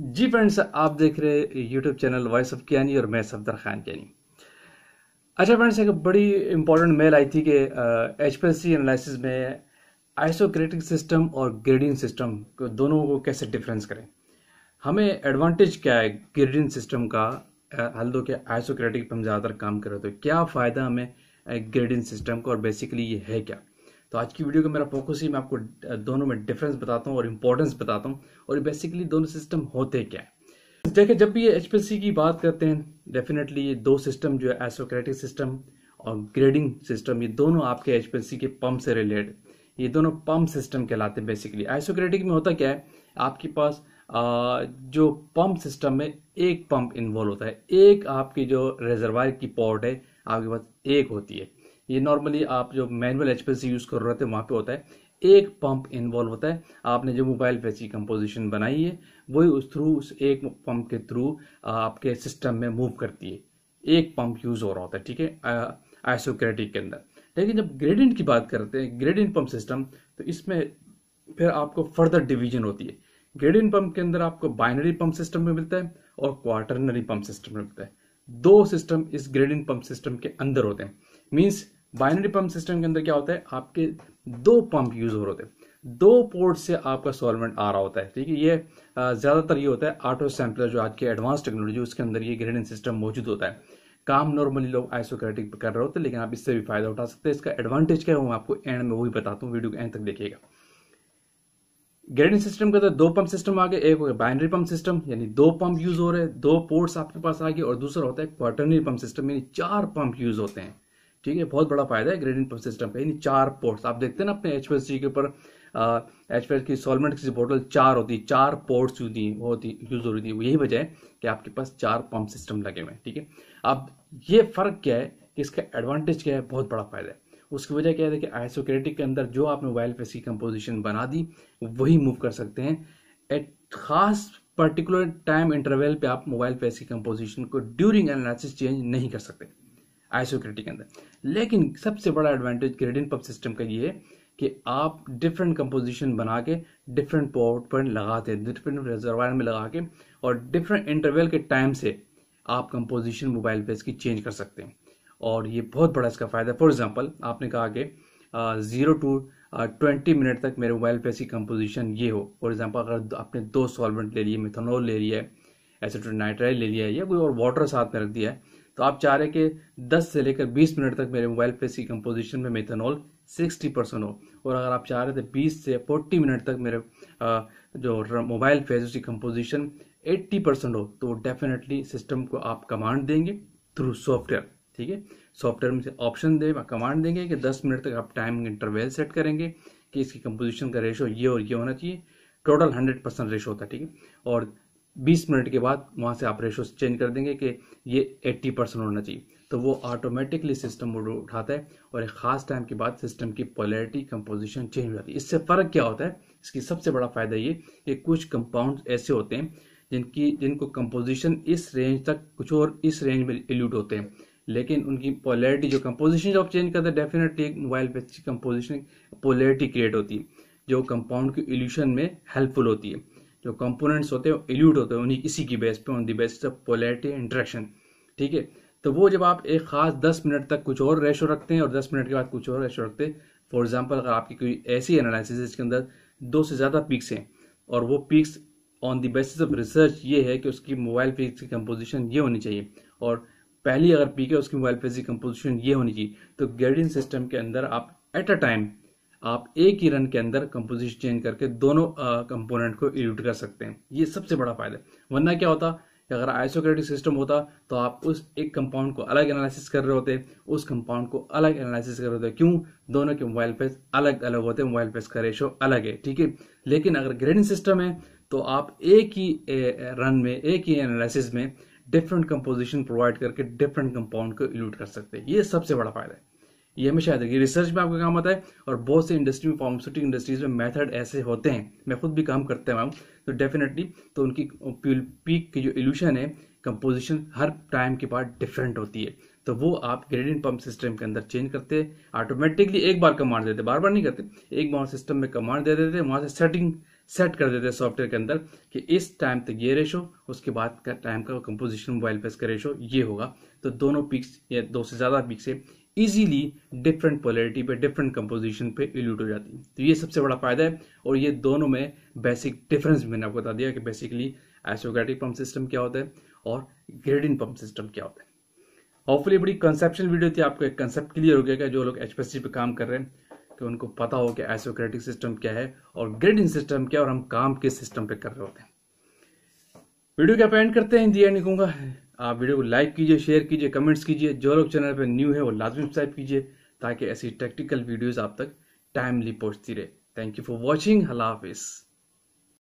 जी friends आप देख रहे हैं यूट्यूब चैनल वॉइस ऑफ कैनी और मैं सफदर खान कैनी अच्छा फ्रेंड्स एक बड़ी इंपॉर्टेंट मेल आई थी कि एच एनालिसिस में आइसोक्रेटिक सिस्टम और ग्रेडिंग सिस्टम को दोनों को कैसे डिफरेंस करें हमें एडवांटेज क्या है ग्रेडिंग सिस्टम का हल दो कि आइसोक्रेटिक पर हम ज़्यादातर काम कर रहे तो क्या फ़ायदा हमें ग्रेडिंग सिस्टम का और बेसिकली ये है क्या तो आज की वीडियो का मेरा फोकस ही मैं आपको दोनों में डिफरेंस बताता हूँ और इम्पोर्टेंस बताता हूँ और बेसिकली दोनों सिस्टम होते क्या है देखिए जब भी एच की बात करते हैं डेफिनेटली ये दो सिस्टम जो है एसोक्रेटिक सिस्टम और ग्रेडिंग सिस्टम ये दोनों आपके एच के पम्प से रिलेटेड ये दोनों पम्प सिस्टम कहलाते हैं बेसिकली आइसोक्रेटिक में होता क्या है आपके पास आ, जो पंप सिस्टम में एक पंप इन्वॉल्व होता है एक आपकी जो रिजर्वायर की पॉट है आपके पास एक होती है ये नॉर्मली आप जो मैनुअल एच यूज़ कर रहे थे वहाँ पे होता है एक पंप इन्वॉल्व होता है आपने जो मोबाइल पे ऐसी कंपोजिशन बनाई है वही उस थ्रू उस एक पंप के थ्रू आपके सिस्टम में मूव करती है एक पंप यूज़ हो रहा होता है ठीक है आइसोक्रेटिक के अंदर लेकिन जब ग्रेडिंट की बात करते हैं ग्रेडिंट पंप सिस्टम तो इसमें फिर आपको फर्दर डिवीजन होती है ग्रेडिंट पंप के अंदर आपको बाइनरी पंप सिस्टम में मिलता है और क्वार्टरनरी पंप सिस्टम में मिलता है दो सिस्टम इस ग्रेडिंग पंप सिस्टम के अंदर होते हैं मीन्स बाइनरी पंप सिस्टम के अंदर क्या होता है आपके दो पंप यूज हो रहे होते हैं दो पोर्ट से आपका सॉल्वेंट आ रहा होता है ठीक है ये ज़्यादातर ये होता है ऑटो सैम्पलर जो आज के एडवांस टेक्नोलॉजी उसके अंदर ये ग्रेडिंग सिस्टम मौजूद होता है काम नॉर्मली लोग आइसोक्रेटिक कर रहे होते हैं लेकिन आप इससे भी फायदा उठा सकते हैं इसका एडवांटेज क्या है मैं आपको एंड में वही बताता हूँ वीडियो के एंड तक देखिएगा ग्रेडिंग सिस्टम के अंदर दो पंप सिस्टम आ गए एक हो गया बाइनरी पंप सिस्टम यानी दो पंप यूज हो रहे हैं दो पोर्ट्स आपके पास आ गए और दूसरा होता है क्वार्टरनरी पंप सिस्टम यानी चार पंप यूज होते हैं ठीक है बहुत बड़ा फायदा है ग्रेडियंट पंप सिस्टम का यानी चार पोर्ट्स आप देखते हैं ना अपने एच के ऊपर एच की सॉलमेंट की बोटल चार होती है चार पोर्ट्स होती होती यूज हो रही थी यही वजह है कि आपके पास चार पंप सिस्टम लगे हुए हैं ठीक है अब ये फर्क क्या है कि इसका एडवांटेज क्या है बहुत बड़ा फायदा है उसकी वजह क्या है कि आइसोक्रेटिक के अंदर जो आपने वाइल्ड फेस की कंपोजिशन बना दी वही मूव कर सकते हैं एट खास पर्टिकुलर टाइम इंटरवल पे आप मोबाइल फेस की कंपोजिशन को ड्यूरिंग एनालिसिस चेंज नहीं कर सकते आइसोक्रेटिक के अंदर लेकिन सबसे बड़ा एडवांटेज ग्रेडियंट पंप सिस्टम का ये है कि आप डिफरेंट कंपोजिशन बना के डिफरेंट पोर्ट पर लगाते हैं डिफरेंट रिजर्वायर में लगा के और डिफरेंट इंटरवल के टाइम से आप कंपोजिशन मोबाइल पे इसकी चेंज कर सकते हैं और ये बहुत बड़ा इसका फ़ायदा फॉर एग्जांपल आपने कहा कि ज़ीरो टू ट्वेंटी मिनट तक मेरे मोबाइल पे इसकी कंपोजिशन ये हो फॉर एग्जांपल अगर आपने दो सॉल्वेंट ले लिए मिथनॉल ले लिया है एसिटोनाइट्राइल ले लिया है या कोई और वाटर साथ में रख दिया है तो आप चाह रहे कि 10 से लेकर 20 मिनट तक मेरे मोबाइल पे इसकी कंपोजिशन में मेथनॉल 60 परसेंट हो और अगर आप चाह रहे थे 20 से 40 मिनट तक मेरे जो मोबाइल पे उसकी कंपोजिशन 80 परसेंट हो तो डेफिनेटली सिस्टम को आप कमांड देंगे थ्रू सॉफ्टवेयर ठीक है सॉफ्टवेयर में से ऑप्शन दे कमांड देंगे कि दस मिनट तक आप टाइम इंटरवेल सेट करेंगे कि इसकी कंपोजिशन का रेशो ये और ये होना चाहिए टोटल हंड्रेड परसेंट रेशो होता है ठीक है और बीस मिनट के बाद वहाँ से आप रेशो चेंज कर देंगे कि ये एट्टी परसेंट होना चाहिए तो वो ऑटोमेटिकली सिस्टम वो उठाता है और एक ख़ास टाइम के बाद सिस्टम की पोलैरिटी कंपोजिशन चेंज हो जाती है इससे फ़र्क क्या होता है इसकी सबसे बड़ा फ़ायदा ये कि कुछ कंपाउंड ऐसे होते हैं जिनकी जिनको कंपोजिशन इस रेंज तक कुछ और इस रेंज में एल्यूट होते हैं लेकिन उनकी पोलैरिटी जो कंपोजिशन जो आप चेंज करते हैं डेफिनेटली एक मोबाइल पे अच्छी कंपोजिशन पोलैरिटी क्रिएट होती है जो कंपाउंड के एल्यूशन में हेल्पफुल होती है जो कंपोनेंट्स होते हैं एल्यूट होते हैं उन्हीं इसी की बेस पे on the basis of polarity interaction ठीक है तो वो जब आप एक खास दस मिनट तक कुछ और रेशो रखते हैं और दस मिनट के बाद कुछ और रेशो रखते हैं फॉर एग्जाम्पल अगर आपकी कोई ऐसी एनालिसिस है जिसके अंदर दो से ज़्यादा पिक्स हैं और वो peaks on the basis of research ये है कि उसकी मोबाइल फिजिक्स की कंपोजिशन ये होनी चाहिए और पहली अगर पीक है उसकी मोबाइल फिजिक्स की कंपोजिशन ये होनी चाहिए तो ग्रेडिंग सिस्टम के अंदर आप एट अ टाइम आप एक ही रन के अंदर कंपोजिशन चेंज करके दोनों कंपोनेंट को एडिट कर सकते हैं ये सबसे बड़ा फायदा वरना क्या होता कि अगर आइसोक्रेटिक सिस्टम होता तो आप उस एक कंपाउंड को अलग एनालिसिस कर रहे होते उस कंपाउंड को अलग एनालिसिस कर रहे होते क्यों दोनों के मोबाइल पेज अलग अलग होते हैं मोबाइल पेज का रेशो अलग है ठीक है लेकिन अगर ग्रेडिंग सिस्टम है तो आप एक ही रन में एक ही एनालिसिस में डिफरेंट कंपोजिशन प्रोवाइड करके डिफरेंट कंपाउंड को इल्यूट कर सकते हैं ये सबसे बड़ा फायदा है ये हमेशा याद रखिए रिसर्च में आपका काम आता है और बहुत से इंडस्ट्री में फार्मास्यूटिक इंडस्ट्रीज में मेथड ऐसे होते हैं मैं खुद भी काम करता हूँ तो डेफिनेटली तो उनकी पीक की जो एल्यूशन है कंपोजिशन हर टाइम के बाद डिफरेंट होती है तो वो आप ग्रेडियंट पंप सिस्टम के अंदर चेंज करते ऑटोमेटिकली एक बार कमांड देते बार बार नहीं करते एक बार सिस्टम में कमांड दे देते वहां से सेटिंग सेट कर देते सॉफ्टवेयर के अंदर कि इस टाइम तक ये रेशो उसके बाद का टाइम का कंपोजिशन मोबाइल पेस का रेशो ये होगा तो दोनों पीक्स या दो से ज़्यादा पीक से इजीली डिफरेंट पोलरिटी पे डिफरेंट कंपोजिशन पे इल्यूट हो जाती है तो ये सबसे बड़ा फायदा है और ये दोनों में बेसिक डिफरेंस मैंने आपको बता दिया कि बेसिकली एसोक्रेटिक पंप सिस्टम क्या होता है और ग्रेडिन पंप सिस्टम क्या होता है होपफुली बड़ी कंसेप्शन वीडियो थी आपको एक कंसेप्ट क्लियर हो गया जो लोग एच पे काम कर रहे हैं कि उनको पता हो कि एसोक्रेटिक सिस्टम क्या है और ग्रेडिंग सिस्टम क्या है और हम काम किस सिस्टम पे कर रहे होते हैं वीडियो क्या पेंट करते हैं इंडिया नहीं कहूँगा आप वीडियो को लाइक कीजिए शेयर कीजिए कमेंट्स कीजिए जो लोग चैनल पर न्यू है वो लाजमी सब्सक्राइब कीजिए ताकि ऐसी टेक्टिकल वीडियोज़ आप तक टाइमली पहुँचती रहे थैंक यू फॉर वॉचिंग हला हाफिज़